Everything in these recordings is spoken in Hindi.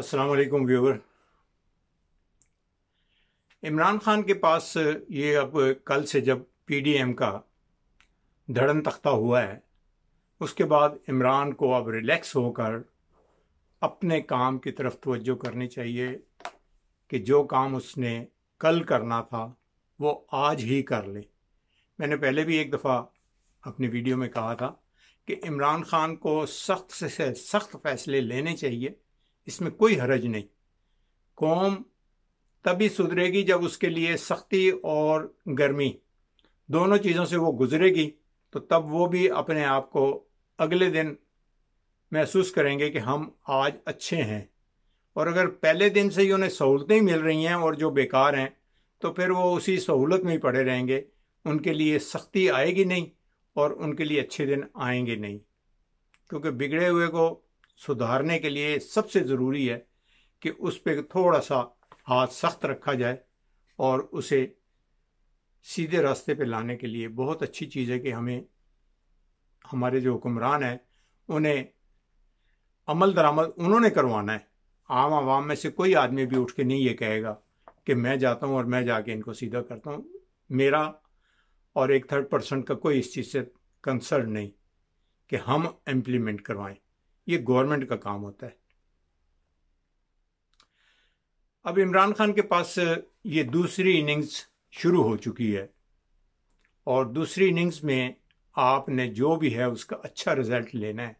अस्सलाम वालेकुम व्यूवर इमरान खान के पास ये अब कल से जब पीडीएम का धड़न तख्ता हुआ है उसके बाद इमरान को अब रिलैक्स होकर अपने काम की तरफ तवज्जो करनी चाहिए कि जो काम उसने कल करना था वो आज ही कर ले मैंने पहले भी एक दफ़ा अपनी वीडियो में कहा था कि इमरान खान को सख्त से सख्त फैसले लेने चाहिए इसमें कोई हरज नहीं कौम तभी सुधरेगी जब उसके लिए सख्ती और गर्मी दोनों चीज़ों से वो गुजरेगी तो तब वो भी अपने आप को अगले दिन महसूस करेंगे कि हम आज अच्छे हैं और अगर पहले दिन से ही उन्हें सहूलतें मिल रही हैं और जो बेकार हैं तो फिर वो उसी सहूलत में ही पड़े रहेंगे उनके लिए सख्ती आएगी नहीं और उनके लिए अच्छे दिन आएंगे नहीं क्योंकि बिगड़े हुए को सुधारने के लिए सबसे ज़रूरी है कि उस पर थोड़ा सा हाथ सख्त रखा जाए और उसे सीधे रास्ते पर लाने के लिए बहुत अच्छी चीज़ है कि हमें हमारे जो हुक्मरान हैं उन्हें अमल दरामद उन्होंने करवाना है आम आवाम में से कोई आदमी भी उठ के नहीं ये कहेगा कि मैं जाता हूँ और मैं जाके इनको सीधा करता हूँ मेरा और एक थर्ड पर्सन का कोई इस चीज़ से कंसर्न नहीं कि हम इम्प्लीमेंट करवाएं ये गवर्नमेंट का काम होता है अब इमरान खान के पास ये दूसरी इनिंग्स शुरू हो चुकी है और दूसरी इनिंग्स में आपने जो भी है उसका अच्छा रिजल्ट लेना है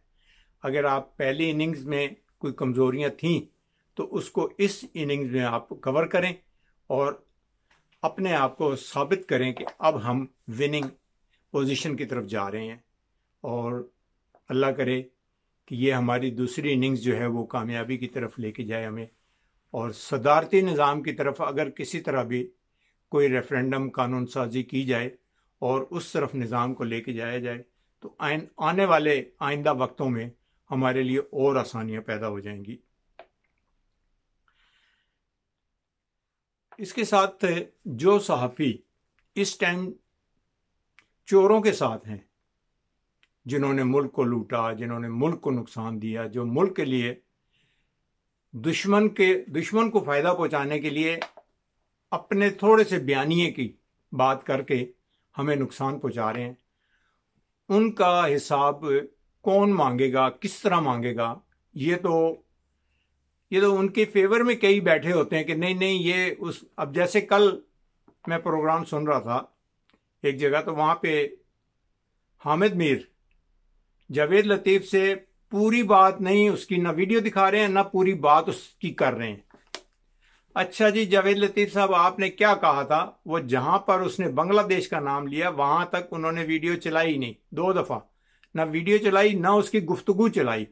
अगर आप पहली इनिंग्स में कोई कमज़ोरियाँ थीं तो उसको इस इनिंग्स में आप कवर करें और अपने आप को साबित करें कि अब हम विनिंग पोजीशन की तरफ जा रहे हैं और अल्लाह करे कि ये हमारी दूसरी इनिंग्स जो है वो कामयाबी की तरफ लेके जाए हमें और सदारती निज़ाम की तरफ अगर किसी तरह भी कोई रेफरेंडम कानून साजी की जाए और उस तरफ निज़ाम को लेके जाया जाए तो आने वाले आइंदा वक्तों में हमारे लिए और आसानियां पैदा हो जाएंगी इसके साथ जो सहाफ़ी इस टाइम चोरों के साथ हैं जिन्होंने मुल्क को लूटा जिन्होंने मुल्क को नुकसान दिया जो मुल्क के लिए दुश्मन के दुश्मन को फ़ायदा पहुंचाने के लिए अपने थोड़े से बयानिए की बात करके हमें नुकसान पहुंचा रहे हैं उनका हिसाब कौन मांगेगा किस तरह मांगेगा ये तो ये तो उनके फेवर में कई बैठे होते हैं कि नहीं नहीं ये उस अब जैसे कल मैं प्रोग्राम सुन रहा था एक जगह तो वहाँ पे हामिद मीर जावेद लतीफ से पूरी बात नहीं उसकी ना वीडियो दिखा रहे हैं ना पूरी बात उसकी कर रहे हैं अच्छा जी जावेद लतीफ साहब आपने क्या कहा था वो जहां पर उसने बांग्लादेश का नाम लिया वहां तक उन्होंने वीडियो चलाई नहीं दो दफा ना वीडियो चलाई ना उसकी गुफ्तगु चलाई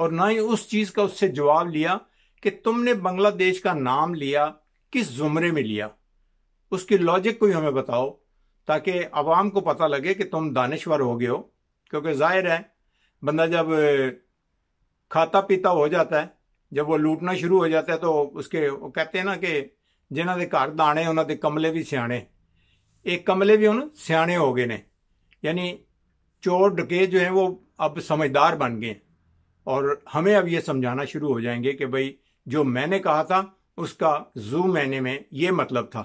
और ना ही उस चीज का उससे जवाब लिया कि तुमने बांग्लादेश का नाम लिया किस जुमरे में लिया उसकी लॉजिक कोई हमें बताओ ताकि आवाम को पता लगे कि तुम दानश्वर हो गए हो क्योंकि जाहिर है बंदा जब खाता पीता हो जाता है जब वो लूटना शुरू हो जाता है तो उसके वो कहते हैं ना कि जिन्हें घर दाने उन्होंने कमले भी स्याणे एक कमले भी हूँ ਹੁਣ हो गए ने यानी चोर डके जो हैं वो अब समझदार बन गए और हमें अब ये समझाना शुरू हो जाएंगे कि भाई जो मैंने कहा था उसका जू मैंने में ये मतलब था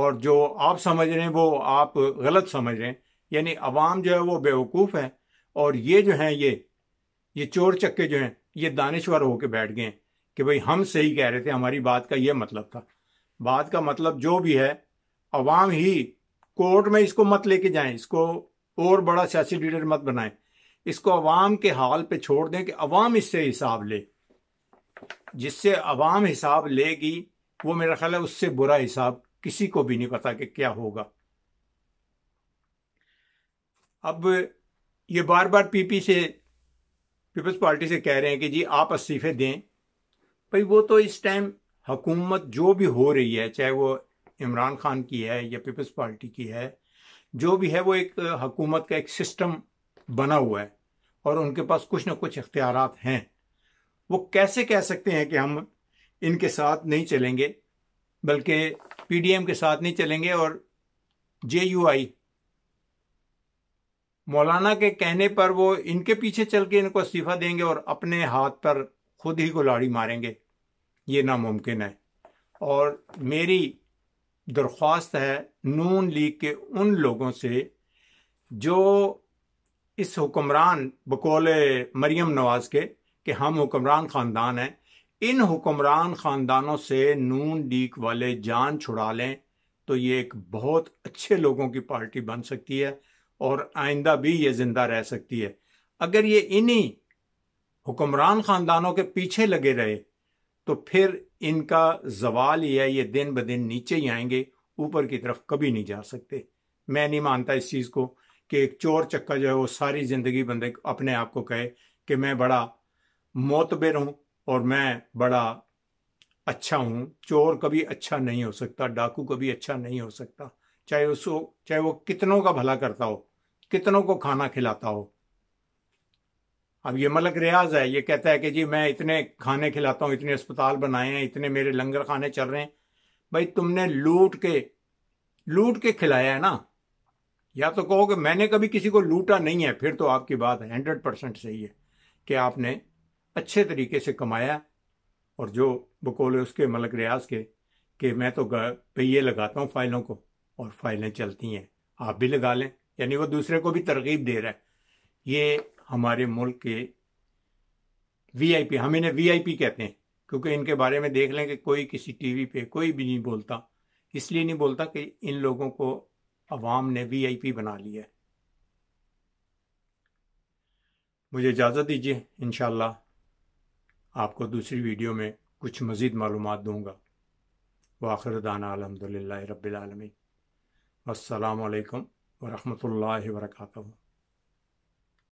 और जो आप समझ रहे हैं वो आप गलत समझ रहे हैं यानी अवाम जो है वो बेवकूफ़ है और ये जो हैं ये ये चोर चक्के जो हैं ये दानश्वर होके बैठ गए कि भाई हम सही कह रहे थे हमारी बात का ये मतलब था बात का मतलब जो भी है अवाम ही कोर्ट में इसको मत लेके जाएं इसको और बड़ा सियासी लीडर मत बनाएं इसको अवाम के हाल पे छोड़ दें कि अवाम इससे हिसाब ले जिससे अवाम हिसाब लेगी वो मेरा ख्याल है उससे बुरा हिसाब किसी को भी नहीं पता कि क्या होगा अब ये बार बार पीपी से पीपल्स पार्टी से कह रहे हैं कि जी आप इस्तीफे दें भाई वो तो इस टाइम हुकूमत जो भी हो रही है चाहे वो इमरान खान की है या पीपल्स पार्टी की है जो भी है वो एक हकूमत का एक सिस्टम बना हुआ है और उनके पास कुछ ना कुछ इख्तियार हैं वो कैसे कह सकते हैं कि हम इनके साथ नहीं चलेंगे बल्कि पीडीएम के साथ नहीं चलेंगे और जे यू आई मौलाना के कहने पर वो इनके पीछे चल के इनको इस्तीफा देंगे और अपने हाथ पर खुद ही गुलाड़ी मारेंगे ये नामुमकिन है और मेरी दरख्वास्त है नून लीग के उन लोगों से जो इस हुक्मरान बकौल मरियम नवाज़ के कि हम हुक्मरान ख़ानदान हैं इन हुक्मरान ख़ानदानों से नून लीग वाले जान छुड़ा लें तो ये एक बहुत अच्छे लोगों की पार्टी बन सकती है और आइंदा भी ये जिंदा रह सकती है अगर ये इन्हीं हुक्मरान खानदानों के पीछे लगे रहे तो फिर इनका जवाल ही है ये दिन ब दिन नीचे ही आएंगे ऊपर की तरफ कभी नहीं जा सकते मैं नहीं मानता इस चीज़ को कि एक चोर चक्का जो है वो सारी ज़िंदगी बंदे अपने आप को कहे कि मैं बड़ा मोतबिर हूँ और मैं बड़ा अच्छा हूँ चोर कभी अच्छा नहीं हो सकता डाकू कभी अच्छा नहीं हो सकता चाहे उसको चाहे वो कितनों का भला करता हो कितनों को खाना खिलाता हो अब ये मलक रियाज है ये कहता है कि जी मैं इतने खाने खिलाता हूं इतने अस्पताल बनाए हैं इतने मेरे लंगर खाने चल रहे हैं भाई तुमने लूट के लूट के खिलाया है ना या तो कहो कि मैंने कभी किसी को लूटा नहीं है फिर तो आपकी बात हंड्रेड परसेंट सही है कि आपने अच्छे तरीके से कमाया और जो बकोले उसके मलक रियाज के कि मैं तो पहिए लगाता हूँ फाइलों को और फाइलें चलती हैं आप भी लगा लें यानी वो दूसरे को भी तरगीब दे रहा है ये हमारे मुल्क के वीआईपी हम इन्हें वीआईपी कहते हैं क्योंकि इनके बारे में देख लें कि कोई किसी टीवी पे कोई भी नहीं बोलता इसलिए नहीं बोलता कि इन लोगों को अवाम ने वीआईपी बना लिया है मुझे इजाज़त दीजिए इन आपको दूसरी वीडियो में कुछ मज़ीद मालूम दूँगा वाखिर दाना अलहमदिल्ला रबालमी असलकम वरहमतुल्लाहि वरकातहू